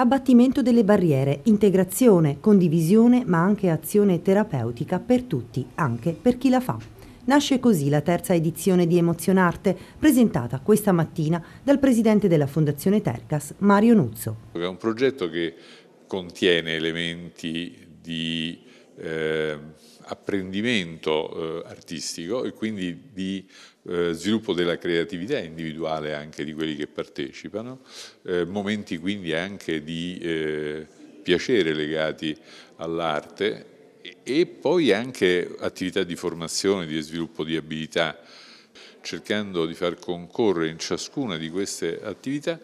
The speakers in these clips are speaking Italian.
abbattimento delle barriere, integrazione, condivisione ma anche azione terapeutica per tutti, anche per chi la fa. Nasce così la terza edizione di Emozionarte, presentata questa mattina dal presidente della Fondazione Tercas, Mario Nuzzo. È un progetto che contiene elementi di eh, apprendimento eh, artistico e quindi di eh, sviluppo della creatività individuale anche di quelli che partecipano, eh, momenti quindi anche di eh, piacere legati all'arte e, e poi anche attività di formazione, di sviluppo di abilità, cercando di far concorrere in ciascuna di queste attività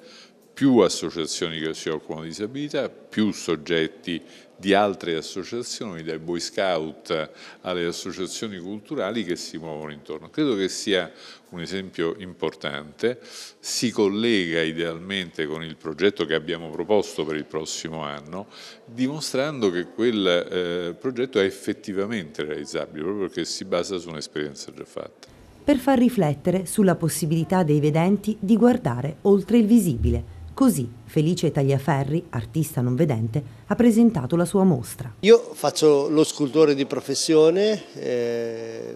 più associazioni che si occupano di disabilità, più soggetti di altre associazioni, dai Boy Scout alle associazioni culturali che si muovono intorno. Credo che sia un esempio importante, si collega idealmente con il progetto che abbiamo proposto per il prossimo anno, dimostrando che quel eh, progetto è effettivamente realizzabile, proprio perché si basa su un'esperienza già fatta. Per far riflettere sulla possibilità dei vedenti di guardare oltre il visibile Così Felice Tagliaferri, artista non vedente, ha presentato la sua mostra. Io faccio lo scultore di professione eh,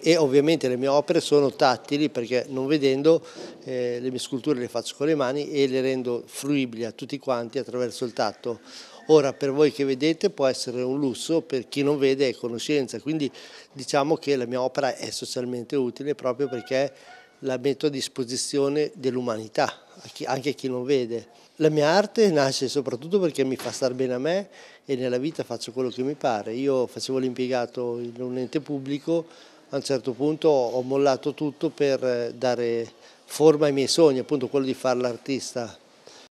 e ovviamente le mie opere sono tattili perché non vedendo eh, le mie sculture le faccio con le mani e le rendo fruibili a tutti quanti attraverso il tatto. Ora per voi che vedete può essere un lusso, per chi non vede è conoscenza, quindi diciamo che la mia opera è socialmente utile proprio perché la metto a disposizione dell'umanità anche a chi non vede. La mia arte nasce soprattutto perché mi fa star bene a me e nella vita faccio quello che mi pare. Io facevo l'impiegato in un ente pubblico, a un certo punto ho mollato tutto per dare forma ai miei sogni, appunto quello di fare l'artista.